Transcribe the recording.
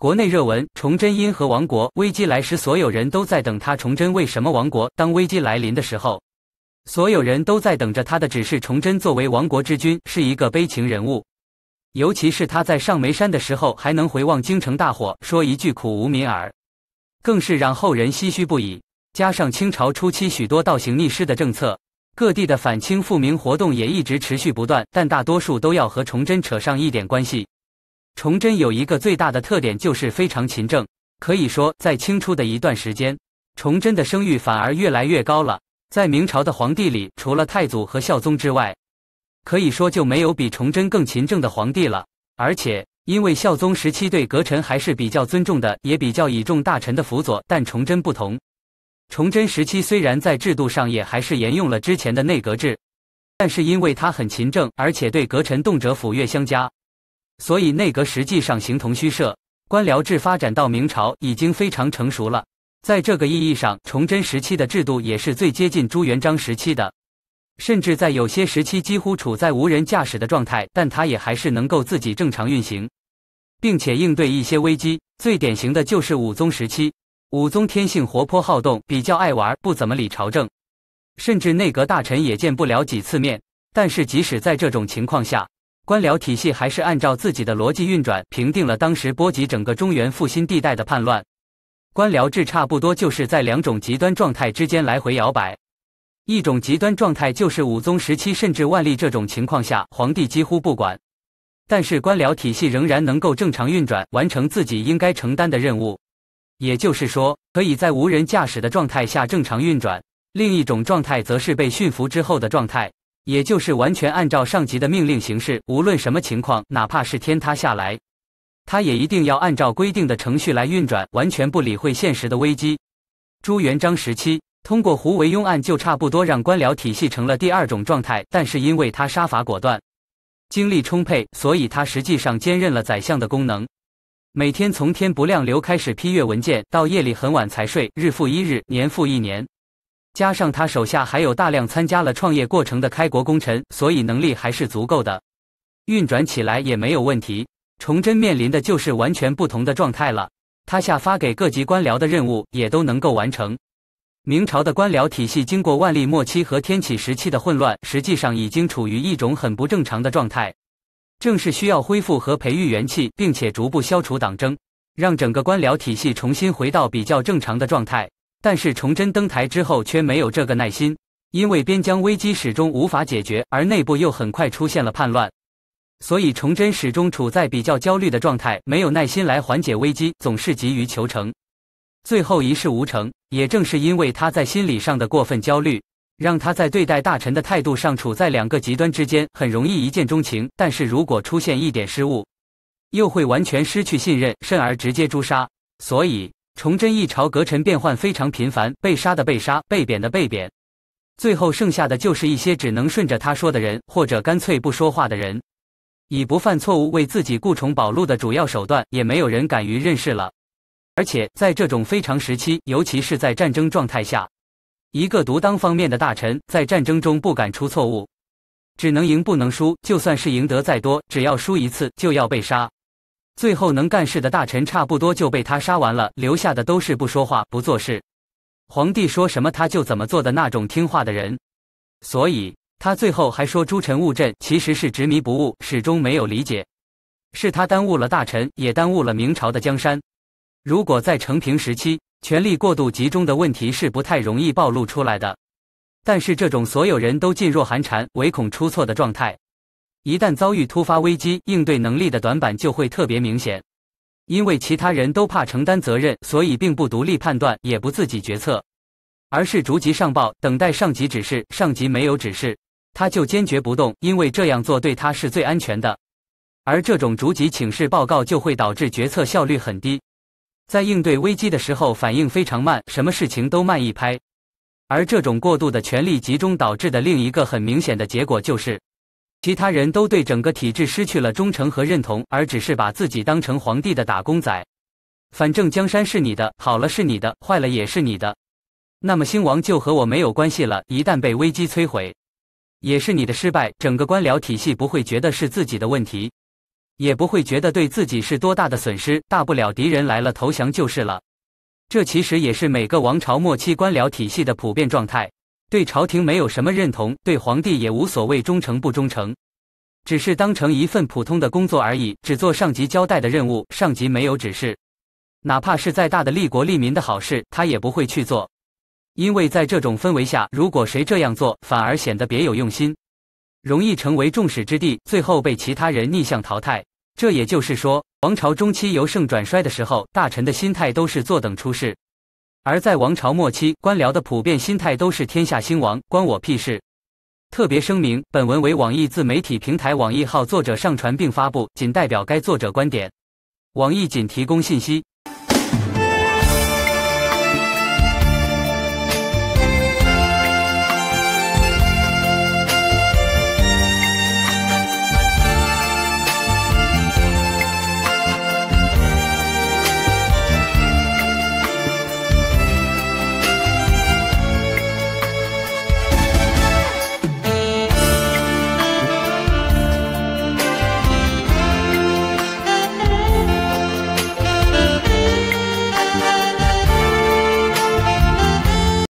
国内热文：崇祯因何亡国？危机来时，所有人都在等他。崇祯为什么亡国？当危机来临的时候，所有人都在等着他的指示。崇祯作为亡国之君，是一个悲情人物，尤其是他在上梅山的时候，还能回望京城大火，说一句“苦无民耳”，更是让后人唏嘘不已。加上清朝初期许多倒行逆施的政策，各地的反清复明活动也一直持续不断，但大多数都要和崇祯扯上一点关系。崇祯有一个最大的特点，就是非常勤政。可以说，在清初的一段时间，崇祯的声誉反而越来越高了。在明朝的皇帝里，除了太祖和孝宗之外，可以说就没有比崇祯更勤政的皇帝了。而且，因为孝宗时期对阁臣还是比较尊重的，也比较倚重大臣的辅佐，但崇祯不同。崇祯时期虽然在制度上也还是沿用了之前的内阁制，但是因为他很勤政，而且对阁臣动辄抚越相加。所以内阁实际上形同虚设，官僚制发展到明朝已经非常成熟了。在这个意义上，崇祯时期的制度也是最接近朱元璋时期的，甚至在有些时期几乎处在无人驾驶的状态，但它也还是能够自己正常运行，并且应对一些危机。最典型的就是武宗时期，武宗天性活泼好动，比较爱玩，不怎么理朝政，甚至内阁大臣也见不了几次面。但是即使在这种情况下，官僚体系还是按照自己的逻辑运转，平定了当时波及整个中原复兴地带的叛乱。官僚制差不多就是在两种极端状态之间来回摇摆。一种极端状态就是武宗时期甚至万历这种情况下，皇帝几乎不管，但是官僚体系仍然能够正常运转，完成自己应该承担的任务，也就是说，可以在无人驾驶的状态下正常运转。另一种状态则是被驯服之后的状态。也就是完全按照上级的命令行事，无论什么情况，哪怕是天塌下来，他也一定要按照规定的程序来运转，完全不理会现实的危机。朱元璋时期，通过胡惟庸案，就差不多让官僚体系成了第二种状态。但是因为他杀伐果断，精力充沛，所以他实际上兼任了宰相的功能，每天从天不亮流开始批阅文件，到夜里很晚才睡，日复一日，年复一年。加上他手下还有大量参加了创业过程的开国功臣，所以能力还是足够的，运转起来也没有问题。崇祯面临的就是完全不同的状态了，他下发给各级官僚的任务也都能够完成。明朝的官僚体系经过万历末期和天启时期的混乱，实际上已经处于一种很不正常的状态，正是需要恢复和培育元气，并且逐步消除党争，让整个官僚体系重新回到比较正常的状态。但是，崇祯登台之后却没有这个耐心，因为边疆危机始终无法解决，而内部又很快出现了叛乱，所以崇祯始终处在比较焦虑的状态，没有耐心来缓解危机，总是急于求成，最后一事无成。也正是因为他在心理上的过分焦虑，让他在对待大臣的态度上处在两个极端之间，很容易一见钟情，但是如果出现一点失误，又会完全失去信任，甚而直接诛杀。所以。崇祯一朝，阁臣变换非常频繁，被杀的被杀，被贬的被贬，最后剩下的就是一些只能顺着他说的人，或者干脆不说话的人，以不犯错误为自己固重保禄的主要手段，也没有人敢于任事了。而且在这种非常时期，尤其是在战争状态下，一个独当方面的大臣在战争中不敢出错误，只能赢不能输，就算是赢得再多，只要输一次就要被杀。最后能干事的大臣差不多就被他杀完了，留下的都是不说话不做事，皇帝说什么他就怎么做的那种听话的人。所以他最后还说诸臣误朕，其实是执迷不悟，始终没有理解，是他耽误了大臣，也耽误了明朝的江山。如果在成平时期，权力过度集中的问题是不太容易暴露出来的，但是这种所有人都噤若寒蝉，唯恐出错的状态。一旦遭遇突发危机，应对能力的短板就会特别明显。因为其他人都怕承担责任，所以并不独立判断，也不自己决策，而是逐级上报，等待上级指示。上级没有指示，他就坚决不动，因为这样做对他是最安全的。而这种逐级请示报告就会导致决策效率很低，在应对危机的时候反应非常慢，什么事情都慢一拍。而这种过度的权力集中导致的另一个很明显的结果就是。其他人都对整个体制失去了忠诚和认同，而只是把自己当成皇帝的打工仔。反正江山是你的，好了是你的，坏了也是你的。那么兴亡就和我没有关系了。一旦被危机摧毁，也是你的失败。整个官僚体系不会觉得是自己的问题，也不会觉得对自己是多大的损失。大不了敌人来了投降就是了。这其实也是每个王朝末期官僚体系的普遍状态。对朝廷没有什么认同，对皇帝也无所谓忠诚不忠诚，只是当成一份普通的工作而已，只做上级交代的任务。上级没有指示，哪怕是再大的利国利民的好事，他也不会去做，因为在这种氛围下，如果谁这样做，反而显得别有用心，容易成为众矢之的，最后被其他人逆向淘汰。这也就是说，王朝中期由盛转衰的时候，大臣的心态都是坐等出事。而在王朝末期，官僚的普遍心态都是天下兴亡，关我屁事。特别声明：本文为网易自媒体平台网易号作者上传并发布，仅代表该作者观点，网易仅提供信息。